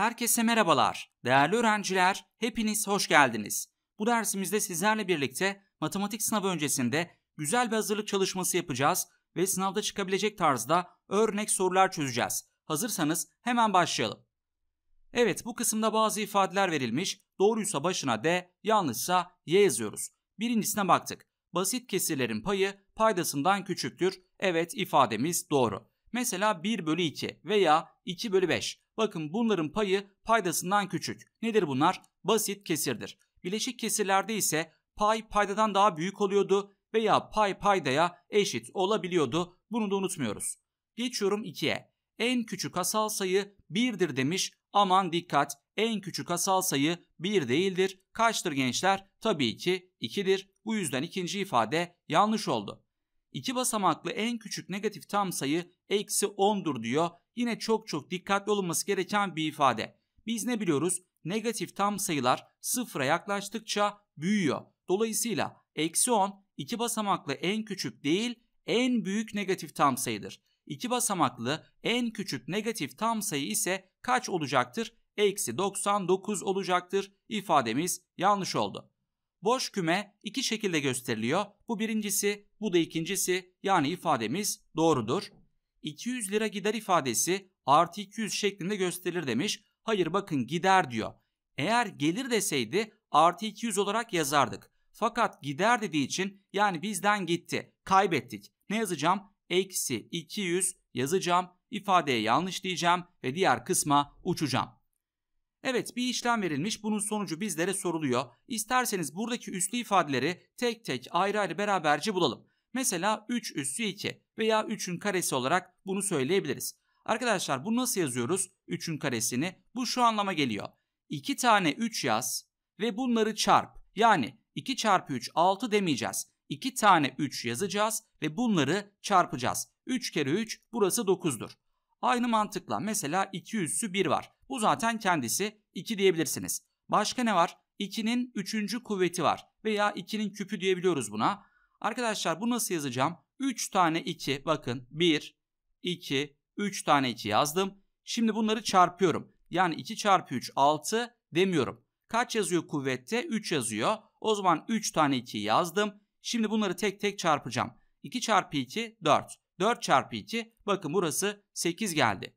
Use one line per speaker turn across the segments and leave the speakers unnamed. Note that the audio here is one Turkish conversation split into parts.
Herkese merhabalar. Değerli öğrenciler, hepiniz hoş geldiniz. Bu dersimizde sizlerle birlikte matematik sınavı öncesinde güzel bir hazırlık çalışması yapacağız ve sınavda çıkabilecek tarzda örnek sorular çözeceğiz. Hazırsanız hemen başlayalım. Evet, bu kısımda bazı ifadeler verilmiş. Doğruysa başına D, yanlışsa Y yazıyoruz. Birincisine baktık. Basit kesirlerin payı paydasından küçüktür. Evet, ifademiz doğru. Mesela 1 bölü 2 veya 2 bölü 5. Bakın bunların payı paydasından küçük. Nedir bunlar? Basit kesirdir. Bileşik kesirlerde ise pay paydadan daha büyük oluyordu veya pay paydaya eşit olabiliyordu. Bunu da unutmuyoruz. Geçiyorum 2'ye. En küçük asal sayı 1'dir demiş. Aman dikkat en küçük asal sayı 1 değildir. Kaçtır gençler? Tabii ki 2'dir. Bu yüzden ikinci ifade yanlış oldu. İki basamaklı en küçük negatif tam sayı eksi 10'dur diyor. Yine çok çok dikkatli olunması gereken bir ifade. Biz ne biliyoruz? Negatif tam sayılar sıfıra yaklaştıkça büyüyor. Dolayısıyla eksi 10 iki basamaklı en küçük değil en büyük negatif tam sayıdır. İki basamaklı en küçük negatif tam sayı ise kaç olacaktır? Eksi 99 olacaktır. İfademiz yanlış oldu. Boş küme iki şekilde gösteriliyor. Bu birincisi, bu da ikincisi yani ifademiz doğrudur. 200 lira gider ifadesi artı 200 şeklinde gösterilir demiş. Hayır bakın gider diyor. Eğer gelir deseydi artı 200 olarak yazardık. Fakat gider dediği için yani bizden gitti, kaybettik. Ne yazacağım? Eksi 200 yazacağım, İfadeye yanlış diyeceğim ve diğer kısma uçacağım. Evet bir işlem verilmiş bunun sonucu bizlere soruluyor. İsterseniz buradaki üslü ifadeleri tek tek ayrı ayrı beraberce bulalım. Mesela 3 üssü 2 veya 3'ün karesi olarak bunu söyleyebiliriz. Arkadaşlar bu nasıl yazıyoruz? 3'ün karesini. Bu şu anlama geliyor. 2 tane 3 yaz ve bunları çarp. Yani 2 çarpı 3 6 demeyeceğiz. 2 tane 3 yazacağız ve bunları çarpacağız. 3 kere 3 burası 9'dur. Aynı mantıkla mesela 2 üssü 1 var. Bu zaten kendisi 2 diyebilirsiniz. Başka ne var? 2'nin 3. kuvveti var veya 2'nin küpü diyebiliyoruz buna. Arkadaşlar bu nasıl yazacağım? 3 tane 2 bakın 1, 2, 3 tane 2 yazdım. Şimdi bunları çarpıyorum. Yani 2 çarpı 3 6 demiyorum. Kaç yazıyor kuvvette? 3 yazıyor. O zaman 3 tane 2 yazdım. Şimdi bunları tek tek çarpacağım. 2 çarpı 2 4. 4 çarpı 2 bakın burası 8 geldi.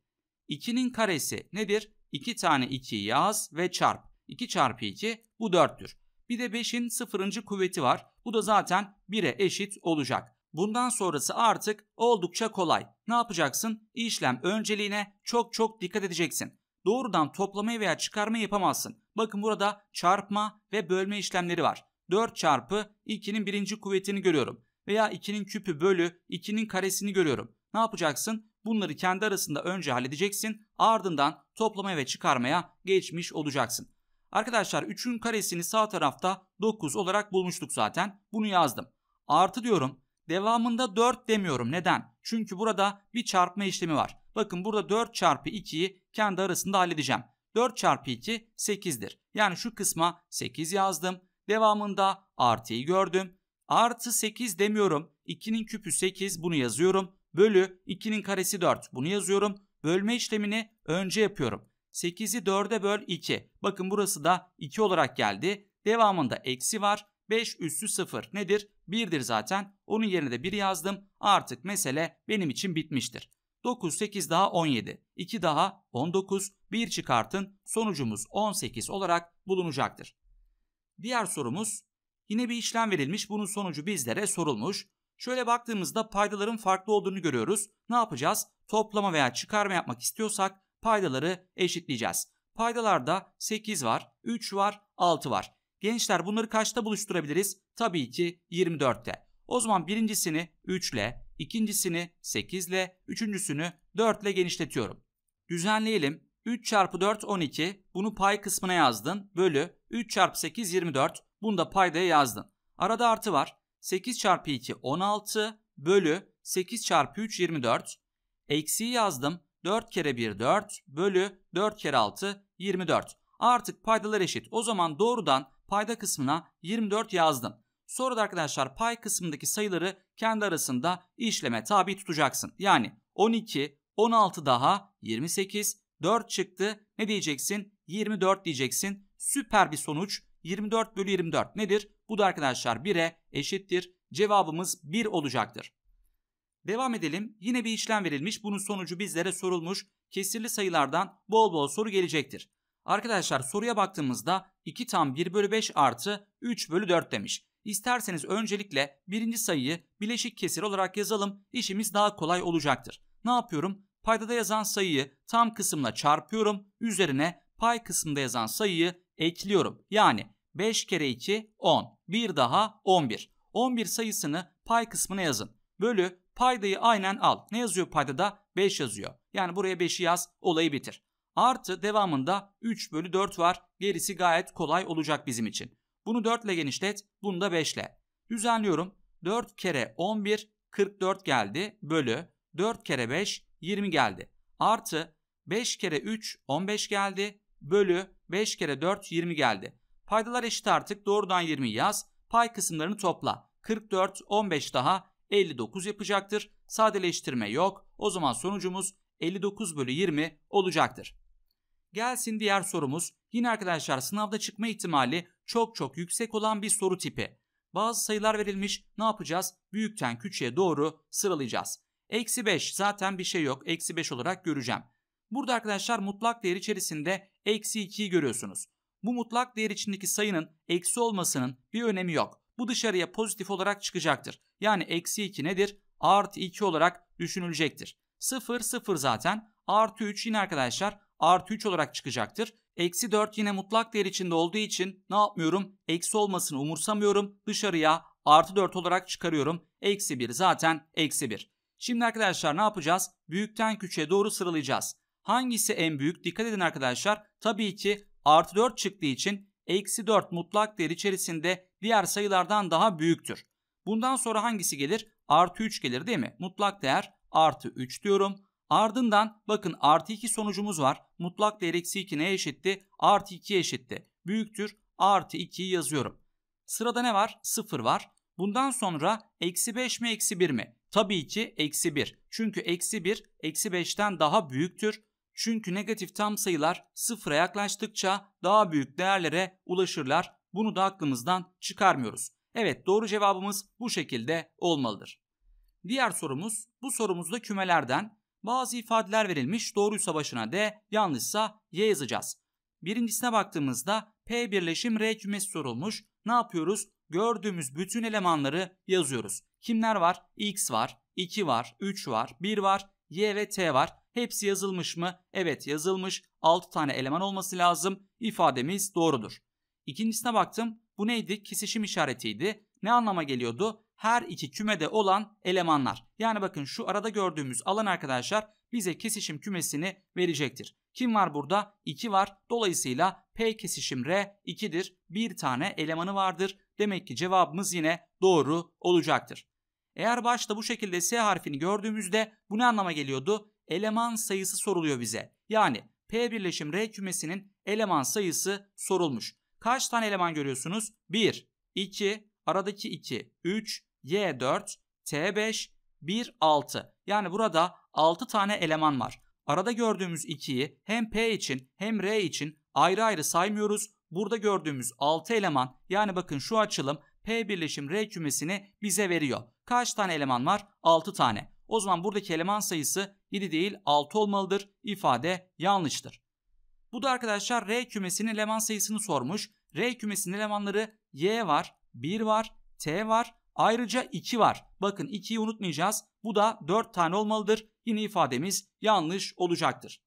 2'nin karesi nedir? 2 tane 2 yaz ve çarp. 2 çarpı 2 bu 4'tür. Bir de 5'in sıfırıncı kuvveti var. Bu da zaten 1'e eşit olacak. Bundan sonrası artık oldukça kolay. Ne yapacaksın? İşlem önceliğine çok çok dikkat edeceksin. Doğrudan toplamayı veya çıkarmayı yapamazsın. Bakın burada çarpma ve bölme işlemleri var. 4 çarpı 2'nin birinci kuvvetini görüyorum. Veya 2'nin küpü bölü 2'nin karesini görüyorum. Ne yapacaksın? Bunları kendi arasında önce halledeceksin. Ardından toplamaya ve çıkarmaya geçmiş olacaksın. Arkadaşlar 3'ün karesini sağ tarafta 9 olarak bulmuştuk zaten. Bunu yazdım. Artı diyorum. Devamında 4 demiyorum. Neden? Çünkü burada bir çarpma işlemi var. Bakın burada 4 çarpı 2'yi kendi arasında halledeceğim. 4 çarpı 2 8'dir. Yani şu kısma 8 yazdım. Devamında artıyı gördüm. Artı 8 demiyorum. 2'nin küpü 8 bunu yazıyorum. Bölü 2'nin karesi 4 bunu yazıyorum. Bölme işlemini önce yapıyorum. 8'i 4'e böl 2. Bakın burası da 2 olarak geldi. Devamında eksi var. 5 üssü 0 nedir? 1'dir zaten. Onun yerine de 1 yazdım. Artık mesele benim için bitmiştir. 9, 8 daha 17, 2 daha 19, 1 çıkartın sonucumuz 18 olarak bulunacaktır. Diğer sorumuz yine bir işlem verilmiş bunun sonucu bizlere sorulmuş. Şöyle baktığımızda paydaların farklı olduğunu görüyoruz. Ne yapacağız? Toplama veya çıkarma yapmak istiyorsak paydaları eşitleyeceğiz. Paydalarda 8 var, 3 var, 6 var. Gençler bunları kaçta buluşturabiliriz? Tabii ki 24'te. O zaman birincisini 3 ile, ikincisini 8 ile, üçüncüsünü 4 ile genişletiyorum. Düzenleyelim. 3 çarpı 4 12 bunu pay kısmına yazdın bölü 3 çarpı 8 24 bunu da paydaya yazdın. Arada artı var 8 çarpı 2 16 bölü 8 çarpı 3 24 eksiği yazdım 4 kere 1 4 bölü 4 kere 6 24. Artık paydalar eşit. O zaman doğrudan payda kısmına 24 yazdım. Sonra da arkadaşlar pay kısmındaki sayıları kendi arasında işleme tabi tutacaksın. Yani 12, 16 daha 28, 4 çıktı. Ne diyeceksin? 24 diyeceksin. Süper bir sonuç. 24 bölü 24 nedir? Bu da arkadaşlar 1'e eşittir. Cevabımız 1 olacaktır. Devam edelim. Yine bir işlem verilmiş. Bunun sonucu bizlere sorulmuş. Kesirli sayılardan bol bol soru gelecektir. Arkadaşlar soruya baktığımızda 2 tam 1 bölü 5 artı 3 bölü 4 demiş. İsterseniz öncelikle birinci sayıyı bileşik kesir olarak yazalım. İşimiz daha kolay olacaktır. Ne yapıyorum? Paydada yazan sayıyı tam kısımla çarpıyorum. Üzerine pay kısmında yazan sayıyı ekliyorum. Yani 5 kere 2 10. Bir daha 11. 11 sayısını pay kısmına yazın. Bölü Paydayı aynen al. Ne yazıyor paydada? 5 yazıyor. Yani buraya 5'i yaz olayı bitir. Artı devamında 3 bölü 4 var. Gerisi gayet kolay olacak bizim için. Bunu 4 ile genişlet. Bunu da 5 ile. Düzenliyorum. 4 kere 11 44 geldi. Bölü 4 kere 5 20 geldi. Artı 5 kere 3 15 geldi. Bölü 5 kere 4 20 geldi. Paydalar eşit artık doğrudan 20 yaz. Pay kısımlarını topla. 44 15 daha 59 yapacaktır. Sadeleştirme yok. O zaman sonucumuz 59 bölü 20 olacaktır. Gelsin diğer sorumuz. Yine arkadaşlar sınavda çıkma ihtimali çok çok yüksek olan bir soru tipi. Bazı sayılar verilmiş. Ne yapacağız? Büyükten küçüğe doğru sıralayacağız. Eksi 5 zaten bir şey yok. Eksi 5 olarak göreceğim. Burada arkadaşlar mutlak değer içerisinde eksi 2'yi görüyorsunuz. Bu mutlak değer içindeki sayının eksi olmasının bir önemi yok. Bu dışarıya pozitif olarak çıkacaktır. Yani eksi 2 nedir? Artı 2 olarak düşünülecektir. 0, 0 zaten. Artı 3 yine arkadaşlar artı 3 olarak çıkacaktır. Eksi 4 yine mutlak değer içinde olduğu için ne yapmıyorum? Eksi olmasını umursamıyorum. Dışarıya artı 4 olarak çıkarıyorum. Eksi 1 zaten eksi 1. Şimdi arkadaşlar ne yapacağız? Büyükten küçüğe doğru sıralayacağız. Hangisi en büyük? Dikkat edin arkadaşlar. Tabii ki artı 4 çıktığı için eksi 4 mutlak değer içerisinde diğer sayılardan daha büyüktür. Bundan sonra hangisi gelir? Artı 3 gelir değil mi? Mutlak değer artı 3 diyorum. Ardından bakın artı 2 sonucumuz var. Mutlak değer eksi 2 neye eşitti? Artı 2 eşitti. Büyüktür. Artı 2'yi yazıyorum. Sırada ne var? 0 var. Bundan sonra eksi 5 mi eksi 1 mi? Tabii ki eksi 1. Çünkü eksi 1 eksi 5'ten daha büyüktür. Çünkü negatif tam sayılar sıfıra yaklaştıkça daha büyük değerlere ulaşırlar. Bunu da aklımızdan çıkarmıyoruz. Evet doğru cevabımız bu şekilde olmalıdır. Diğer sorumuz bu sorumuzda kümelerden bazı ifadeler verilmiş doğruysa başına D yanlışsa Y yazacağız. Birincisine baktığımızda P birleşim R kümesi sorulmuş. Ne yapıyoruz? Gördüğümüz bütün elemanları yazıyoruz. Kimler var? X var, 2 var, 3 var, 1 var, Y ve T var. Hepsi yazılmış mı? Evet yazılmış. 6 tane eleman olması lazım. İfademiz doğrudur. İkincisine baktım. Bu neydi? Kesişim işaretiydi. Ne anlama geliyordu? Her iki kümede olan elemanlar. Yani bakın şu arada gördüğümüz alan arkadaşlar bize kesişim kümesini verecektir. Kim var burada? 2 var. Dolayısıyla P kesişim R 2'dir. Bir tane elemanı vardır. Demek ki cevabımız yine doğru olacaktır. Eğer başta bu şekilde S harfini gördüğümüzde bu ne anlama geliyordu? Eleman sayısı soruluyor bize. Yani P birleşim R kümesinin eleman sayısı sorulmuş kaç tane eleman görüyorsunuz? 1, 2, aradaki 2, 3, Y4, T5, 1, 6. Yani burada 6 tane eleman var. Arada gördüğümüz 2'yi hem P için hem R için ayrı ayrı saymıyoruz. Burada gördüğümüz 6 eleman yani bakın şu açılım P birleşim R kümesini bize veriyor. Kaç tane eleman var? 6 tane. O zaman buradaki eleman sayısı 7 değil 6 olmalıdır. İfade yanlıştır. Bu da arkadaşlar R kümesinin eleman sayısını sormuş. R kümesinin elemanları Y var, 1 var, T var, ayrıca 2 var. Bakın 2'yi unutmayacağız. Bu da 4 tane olmalıdır. Yine ifademiz yanlış olacaktır.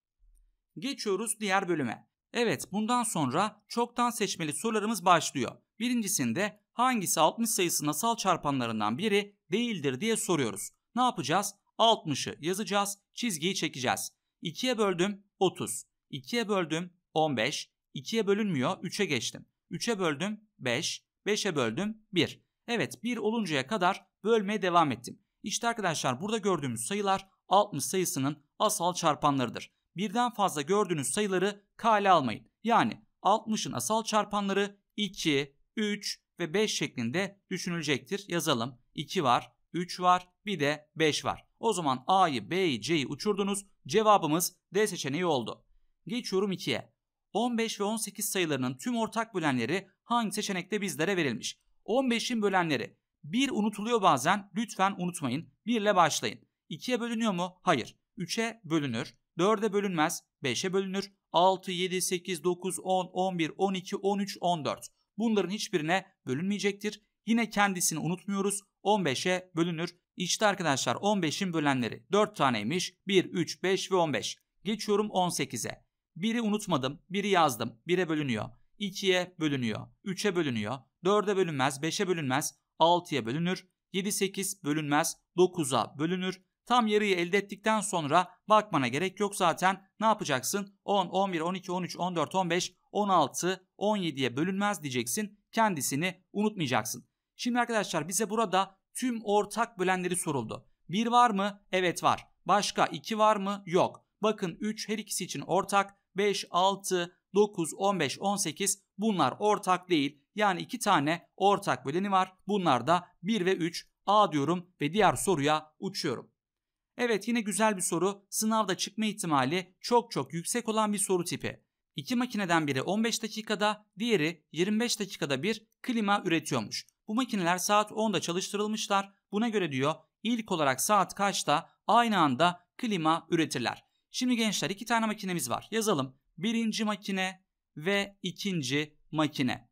Geçiyoruz diğer bölüme. Evet bundan sonra çoktan seçmeli sorularımız başlıyor. Birincisinde hangisi 60 sayısının asal çarpanlarından biri değildir diye soruyoruz. Ne yapacağız? 60'ı yazacağız, çizgiyi çekeceğiz. 2'ye böldüm 30. 2'ye böldüm 15. 2'ye bölünmüyor 3'e geçtim. 3'e böldüm 5. 5'e böldüm 1. Evet 1 oluncaya kadar bölmeye devam ettim. İşte arkadaşlar burada gördüğümüz sayılar 60 sayısının asal çarpanlarıdır. Birden fazla gördüğünüz sayıları kale almayın. Yani 60'ın asal çarpanları 2, 3 ve 5 şeklinde düşünülecektir. Yazalım. 2 var, 3 var, bir de 5 var. O zaman A'yı, B'yi, C'yi uçurdunuz. Cevabımız D seçeneği oldu. Geçiyorum 2'ye. 15 ve 18 sayılarının tüm ortak bölenleri hangi seçenekte bizlere verilmiş? 15'in bölenleri. 1 unutuluyor bazen. Lütfen unutmayın. 1 ile başlayın. 2'ye bölünüyor mu? Hayır. 3'e bölünür. 4'e bölünmez. 5'e bölünür. 6, 7, 8, 9, 10, 11, 12, 13, 14. Bunların hiçbirine bölünmeyecektir. Yine kendisini unutmuyoruz. 15'e bölünür. İşte arkadaşlar 15'in bölenleri 4 taneymiş. 1, 3, 5 ve 15. Geçiyorum 18'e. Biri unutmadım, biri yazdım, bire bölünüyor. ikiye bölünüyor, üçe bölünüyor, dörde bölünmez, beşe bölünmez, altıya bölünür, yedi sekiz bölünmez, dokuza bölünür. Tam yarıyı elde ettikten sonra bakmana gerek yok zaten. Ne yapacaksın? 10, 11, 12, 13, 14, 15, 16, 17'ye bölünmez diyeceksin. Kendisini unutmayacaksın. Şimdi arkadaşlar bize burada tüm ortak bölenleri soruldu. 1 var mı? Evet var. Başka 2 var mı? Yok. Bakın 3 her ikisi için ortak. 5, 6, 9, 15, 18 bunlar ortak değil. Yani iki tane ortak böleni var. Bunlar da 1 ve 3. A diyorum ve diğer soruya uçuyorum. Evet yine güzel bir soru. Sınavda çıkma ihtimali çok çok yüksek olan bir soru tipi. İki makineden biri 15 dakikada, diğeri 25 dakikada bir klima üretiyormuş. Bu makineler saat 10'da çalıştırılmışlar. Buna göre diyor ilk olarak saat kaçta aynı anda klima üretirler. Şimdi gençler iki tane makinemiz var. Yazalım. Birinci makine ve ikinci makine.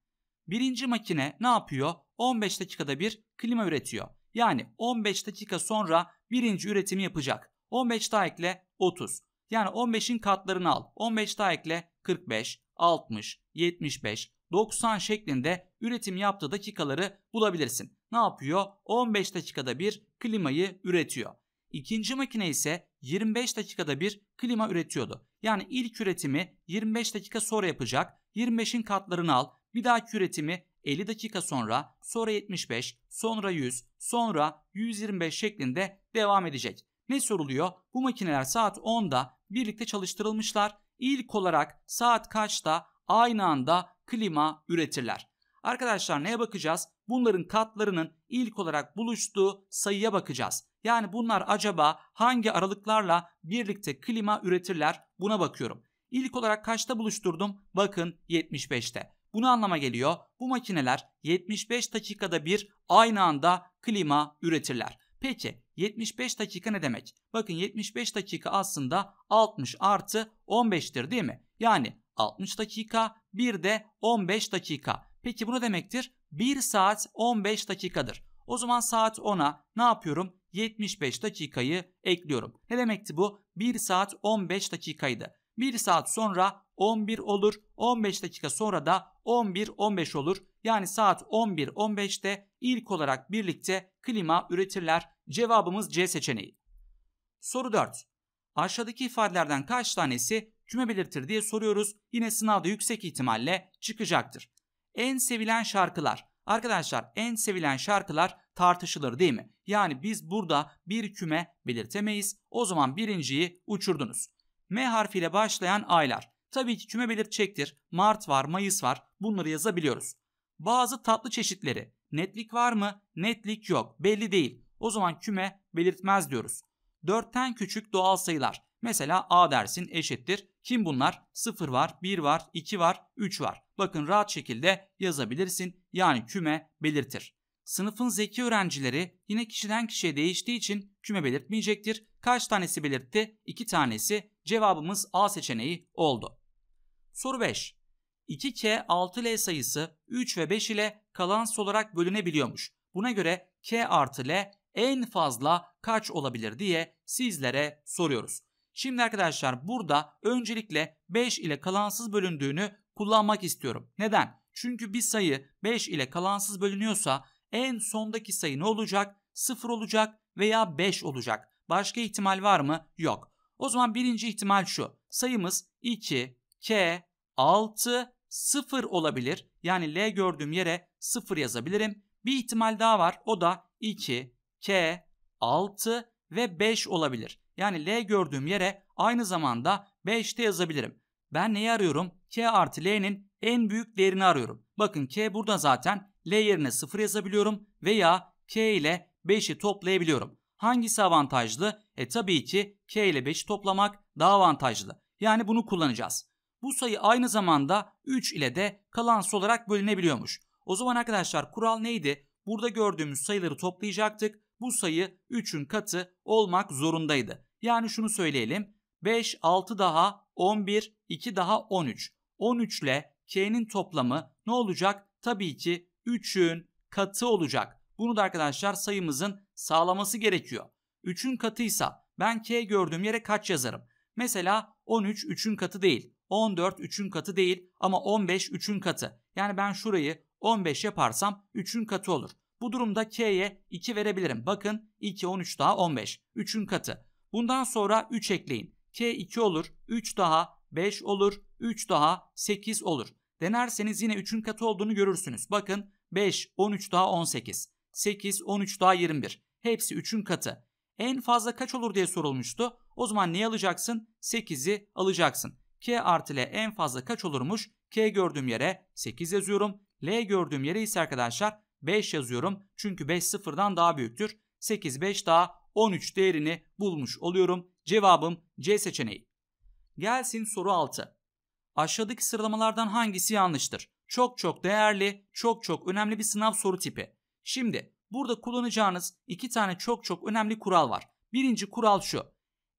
Birinci makine ne yapıyor? 15 dakikada bir klima üretiyor. Yani 15 dakika sonra birinci üretimi yapacak. 15 daha ekle 30. Yani 15'in katlarını al. 15 daha ekle 45, 60, 75, 90 şeklinde üretim yaptığı dakikaları bulabilirsin. Ne yapıyor? 15 dakikada bir klimayı üretiyor. İkinci makine ise 25 dakikada bir klima üretiyordu. Yani ilk üretimi 25 dakika sonra yapacak. 25'in katlarını al. Bir dahaki üretimi 50 dakika sonra, sonra 75, sonra 100, sonra 125 şeklinde devam edecek. Ne soruluyor? Bu makineler saat 10'da birlikte çalıştırılmışlar. İlk olarak saat kaçta aynı anda klima üretirler. Arkadaşlar neye bakacağız? Bunların katlarının ilk olarak buluştuğu sayıya bakacağız. Yani bunlar acaba hangi aralıklarla birlikte klima üretirler buna bakıyorum. İlk olarak kaçta buluşturdum? Bakın 75'te. Bu ne anlama geliyor? Bu makineler 75 dakikada bir aynı anda klima üretirler. Peki 75 dakika ne demek? Bakın 75 dakika aslında 60 artı 15'tir değil mi? Yani 60 dakika bir de 15 dakika. Peki bu ne demektir? 1 saat 15 dakikadır. O zaman saat 10'a ne yapıyorum? 75 dakikayı ekliyorum. Ne demekti bu? 1 saat 15 dakikaydı. 1 saat sonra 11 olur. 15 dakika sonra da 11-15 olur. Yani saat 11-15'te ilk olarak birlikte klima üretirler. Cevabımız C seçeneği. Soru 4. Aşağıdaki ifadelerden kaç tanesi küme belirtir diye soruyoruz. Yine sınavda yüksek ihtimalle çıkacaktır. En sevilen şarkılar. Arkadaşlar en sevilen şarkılar tartışılır değil mi? Yani biz burada bir küme belirtemeyiz. O zaman birinciyi uçurdunuz. M harfiyle başlayan aylar. Tabii ki küme belirtecektir. Mart var, Mayıs var. Bunları yazabiliyoruz. Bazı tatlı çeşitleri. Netlik var mı? Netlik yok. Belli değil. O zaman küme belirtmez diyoruz. Dörtten küçük doğal sayılar. Mesela A dersin eşittir. Kim bunlar? 0 var, 1 var, 2 var, 3 var. Bakın rahat şekilde yazabilirsin. Yani küme belirtir. Sınıfın zeki öğrencileri yine kişiden kişiye değiştiği için küme belirtmeyecektir. Kaç tanesi belirtti? 2 tanesi. Cevabımız A seçeneği oldu. Soru 5. 2K 6L sayısı 3 ve 5 ile kalans olarak bölünebiliyormuş. Buna göre K artı L en fazla kaç olabilir diye sizlere soruyoruz. Şimdi arkadaşlar burada öncelikle 5 ile kalansız bölündüğünü kullanmak istiyorum. Neden? Çünkü bir sayı 5 ile kalansız bölünüyorsa en sondaki sayı ne olacak? 0 olacak veya 5 olacak. Başka ihtimal var mı? Yok. O zaman birinci ihtimal şu. Sayımız 2, K, 6, 0 olabilir. Yani L gördüğüm yere 0 yazabilirim. Bir ihtimal daha var. O da 2, K, 6 ve 5 olabilir. Yani L gördüğüm yere aynı zamanda 5 de yazabilirim. Ben neyi arıyorum? K artı L'nin en büyük değerini arıyorum. Bakın K burada zaten L yerine 0 yazabiliyorum veya K ile 5'i toplayabiliyorum. Hangisi avantajlı? E tabii ki K ile 5'i toplamak daha avantajlı. Yani bunu kullanacağız. Bu sayı aynı zamanda 3 ile de kalansı olarak bölünebiliyormuş. O zaman arkadaşlar kural neydi? Burada gördüğümüz sayıları toplayacaktık. Bu sayı 3'ün katı olmak zorundaydı. Yani şunu söyleyelim. 5, 6 daha 11, 2 daha 13. 13 ile K'nin toplamı ne olacak? Tabii ki 3'ün katı olacak. Bunu da arkadaşlar sayımızın sağlaması gerekiyor. 3'ün katıysa ben k gördüğüm yere kaç yazarım? Mesela 13 3'ün katı değil. 14 3'ün katı değil ama 15 3'ün katı. Yani ben şurayı 15 yaparsam 3'ün katı olur. Bu durumda k'ye 2 verebilirim. Bakın 2 13 daha 15. 3'ün katı. Bundan sonra 3 ekleyin. k 2 olur. 3 daha 5 olur. 3 daha 8 olur. Denerseniz yine 3'ün katı olduğunu görürsünüz. Bakın 5, 13 daha 18, 8, 13 daha 21. Hepsi 3'ün katı. En fazla kaç olur diye sorulmuştu. O zaman neyi alacaksın? 8'i alacaksın. K artı L en fazla kaç olurmuş? K gördüğüm yere 8 yazıyorum. L gördüğüm yere ise arkadaşlar 5 yazıyorum. Çünkü 5 sıfırdan daha büyüktür. 8, 5 daha 13 değerini bulmuş oluyorum. Cevabım C seçeneği. Gelsin soru 6. Aşağıdaki sıralamalardan hangisi yanlıştır? Çok çok değerli, çok çok önemli bir sınav soru tipi. Şimdi burada kullanacağınız iki tane çok çok önemli kural var. Birinci kural şu.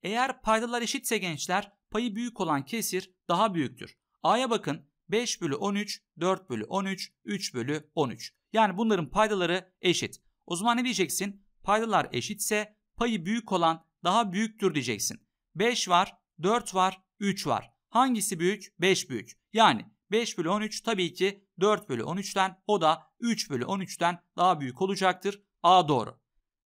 Eğer paydalar eşitse gençler payı büyük olan kesir daha büyüktür. A'ya bakın 5 bölü 13, 4 bölü 13, 3 bölü 13. Yani bunların paydaları eşit. O zaman ne diyeceksin? Paydalar eşitse payı büyük olan daha büyüktür diyeceksin. 5 var, 4 var, 3 var. Hangisi büyük? 5 büyük. Yani 5 bölü 13 tabii ki 4 bölü 13'ten o da 3 bölü 13'ten daha büyük olacaktır. A doğru.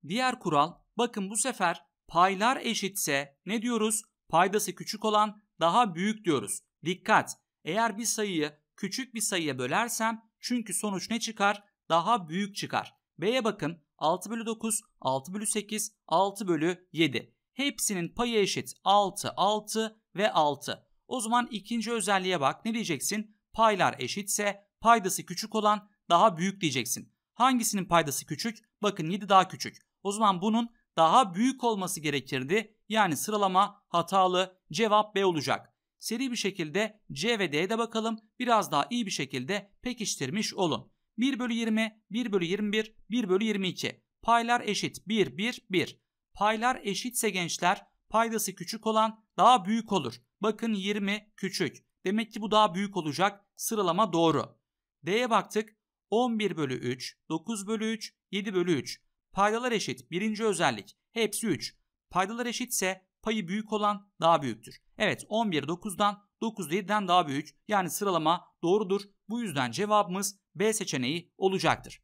Diğer kural bakın bu sefer paylar eşitse ne diyoruz? Paydası küçük olan daha büyük diyoruz. Dikkat! Eğer bir sayıyı küçük bir sayıya bölersem çünkü sonuç ne çıkar? Daha büyük çıkar. B'ye bakın 6 bölü 9, 6 bölü 8, 6 bölü 7. Hepsinin payı eşit 6, 6 ve 6. O zaman ikinci özelliğe bak ne diyeceksin? Paylar eşitse paydası küçük olan daha büyük diyeceksin. Hangisinin paydası küçük? Bakın 7 daha küçük. O zaman bunun daha büyük olması gerekirdi. Yani sıralama hatalı cevap B olacak. Seri bir şekilde C ve D'ye de bakalım. Biraz daha iyi bir şekilde pekiştirmiş olun. 1 bölü 20, 1 bölü 21, 1 bölü 22. Paylar eşit 1, 1, 1. Paylar eşitse gençler paydası küçük olan daha büyük olur. Bakın 20 küçük. Demek ki bu daha büyük olacak. Sıralama doğru. D'ye baktık. 11 bölü 3, 9 bölü 3, 7 bölü 3. Paydalar eşit. Birinci özellik. Hepsi 3. Paydalar eşitse payı büyük olan daha büyüktür. Evet 11 9'dan 9 7'den daha büyük. Yani sıralama doğrudur. Bu yüzden cevabımız B seçeneği olacaktır.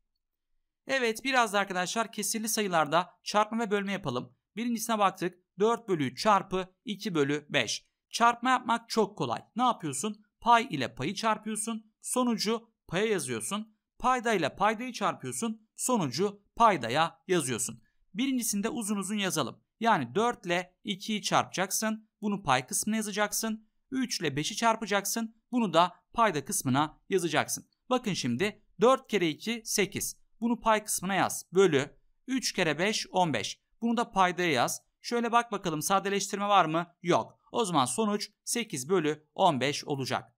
Evet biraz da arkadaşlar kesirli sayılarda çarpma ve bölme yapalım. Birincisine baktık. 4 bölü 3 çarpı 2 bölü 5. Çarpma yapmak çok kolay. Ne yapıyorsun? Pay ile payı çarpıyorsun. Sonucu paya yazıyorsun. Payda ile paydayı çarpıyorsun. Sonucu paydaya yazıyorsun. Birincisinde uzun uzun yazalım. Yani 4 ile 2'yi çarpacaksın. Bunu pay kısmına yazacaksın. 3 ile 5'i çarpacaksın. Bunu da payda kısmına yazacaksın. Bakın şimdi 4 kere 2 8. Bunu pay kısmına yaz. Bölü 3 kere 5 15. Bunu da paydaya yaz. Şöyle bak bakalım sadeleştirme var mı? Yok. O zaman sonuç 8 bölü 15 olacak.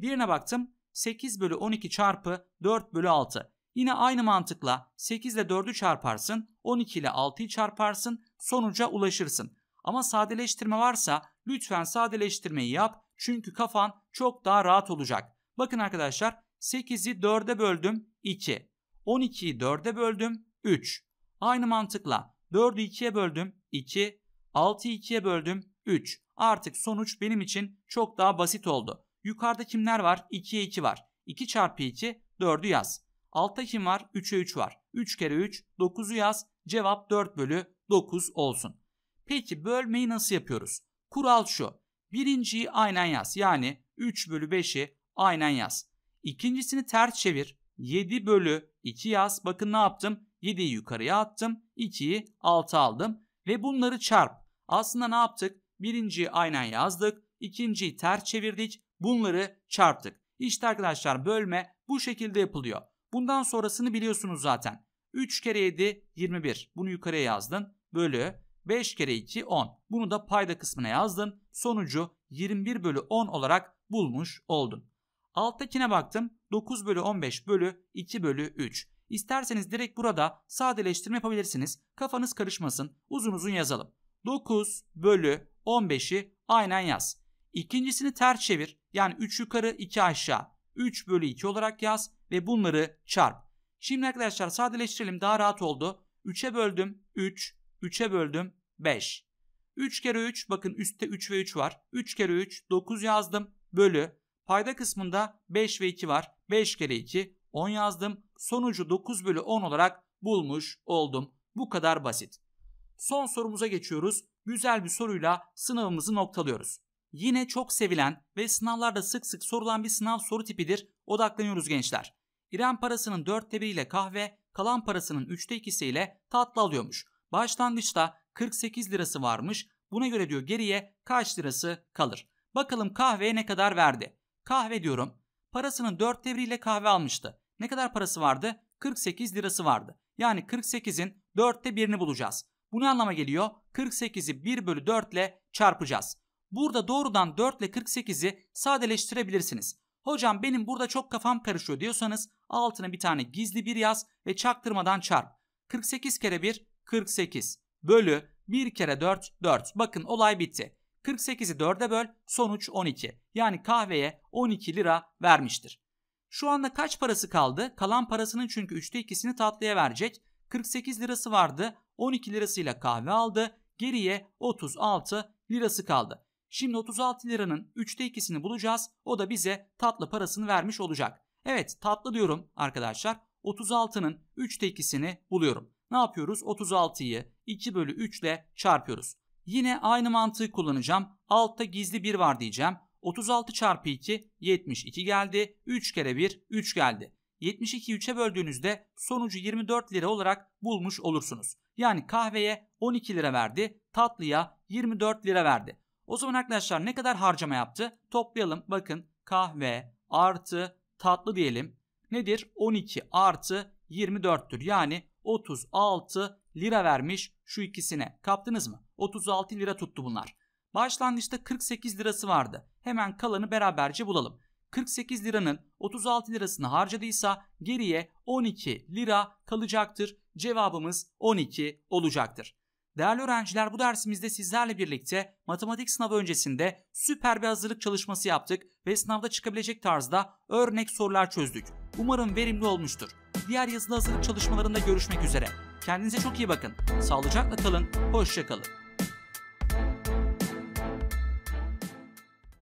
Diğerine baktım. 8 bölü 12 çarpı 4 bölü 6. Yine aynı mantıkla 8 ile 4'ü çarparsın, 12 ile 6'yı çarparsın, sonuca ulaşırsın. Ama sadeleştirme varsa lütfen sadeleştirmeyi yap çünkü kafan çok daha rahat olacak. Bakın arkadaşlar 8'i 4'e böldüm 2. 12'yi 4'e böldüm 3. Aynı mantıkla 4'ü 2'ye böldüm 2, 6'yı 2'ye böldüm 3. Artık sonuç benim için çok daha basit oldu. Yukarıda kimler var? 2'ye 2 var. 2 çarpı 2 4'ü yaz. Altta kim var? 3'e 3 var. 3 kere 3 9'u yaz. Cevap 4 bölü 9 olsun. Peki bölmeyi nasıl yapıyoruz? Kural şu. Birinciyi aynen yaz. Yani 3 bölü 5'i aynen yaz. İkincisini ters çevir. 7 bölü 2 yaz. Bakın ne yaptım? 7'yi yukarıya attım. 2'yi 6 aldım. Ve bunları çarp. Aslında ne yaptık? Birinciyi aynen yazdık. ikinciyi ters çevirdik. Bunları çarptık. İşte arkadaşlar bölme bu şekilde yapılıyor. Bundan sonrasını biliyorsunuz zaten. 3 kere 7 21. Bunu yukarıya yazdın. Bölü 5 kere 2 10. Bunu da payda kısmına yazdın. Sonucu 21 bölü 10 olarak bulmuş oldun. Alttakine baktım. 9 bölü 15 bölü 2 bölü 3. İsterseniz direkt burada sadeleştirme yapabilirsiniz. Kafanız karışmasın. Uzun uzun yazalım. 9 bölü 15'i aynen yaz. İkincisini ters çevir. Yani 3 yukarı 2 aşağı. 3 bölü 2 olarak yaz ve bunları çarp. Şimdi arkadaşlar sadeleştirelim daha rahat oldu. 3'e böldüm 3, 3'e böldüm 5. 3 kere 3 bakın üstte 3 ve 3 var. 3 kere 3 9 yazdım bölü. Payda kısmında 5 ve 2 var. 5 kere 2 10 yazdım. Sonucu 9 bölü 10 olarak bulmuş oldum. Bu kadar basit. Son sorumuza geçiyoruz. Güzel bir soruyla sınavımızı noktalıyoruz. Yine çok sevilen ve sınavlarda sık sık sorulan bir sınav soru tipidir. Odaklanıyoruz gençler. İrem parasının dörtte biriyle kahve, kalan parasının üçte ikisiyle tatlı alıyormuş. Başlangıçta 48 lirası varmış. Buna göre diyor geriye kaç lirası kalır. Bakalım kahveye ne kadar verdi. Kahve diyorum. Parasının dörtte biriyle kahve almıştı. Ne kadar parası vardı? 48 lirası vardı. Yani 48'in dörtte birini bulacağız. Bu ne anlama geliyor? 48'i 1 bölü 4 ile çarpacağız. Burada doğrudan 4 ile 48'i sadeleştirebilirsiniz. Hocam benim burada çok kafam karışıyor diyorsanız altına bir tane gizli bir yaz ve çaktırmadan çarp. 48 kere 1 48 bölü 1 kere 4 4. Bakın olay bitti. 48'i 4'e böl sonuç 12. Yani kahveye 12 lira vermiştir. Şu anda kaç parası kaldı? Kalan parasının çünkü 3'te 2'sini tatlıya verecek. 48 lirası vardı. 12 lirasıyla kahve aldı. Geriye 36 lirası kaldı. Şimdi 36 liranın 3'te 2'sini bulacağız. O da bize tatlı parasını vermiş olacak. Evet tatlı diyorum arkadaşlar. 36'nın 3'te 2'sini buluyorum. Ne yapıyoruz? 36'yı 2 bölü 3 ile çarpıyoruz. Yine aynı mantığı kullanacağım. Altta gizli 1 var diyeceğim. 36 çarpı 2 72 geldi. 3 kere 1 3 geldi. 72'yi 3'e böldüğünüzde sonucu 24 lira olarak bulmuş olursunuz. Yani kahveye 12 lira verdi, tatlıya 24 lira verdi. O zaman arkadaşlar ne kadar harcama yaptı? Toplayalım. Bakın kahve artı tatlı diyelim. Nedir? 12 artı 24'tür. Yani 36 lira vermiş şu ikisine. Kaptınız mı? 36 lira tuttu bunlar. Başlangıçta 48 lirası vardı. Hemen kalanı beraberce bulalım. 48 liranın 36 lirasını harcadıysa geriye 12 lira kalacaktır. Cevabımız 12 olacaktır. Değerli öğrenciler bu dersimizde sizlerle birlikte matematik sınavı öncesinde süper bir hazırlık çalışması yaptık ve sınavda çıkabilecek tarzda örnek sorular çözdük. Umarım verimli olmuştur. Diğer yazılı hazırlık çalışmalarında görüşmek üzere. Kendinize çok iyi bakın. Sağlıcakla kalın. Hoşça kalın.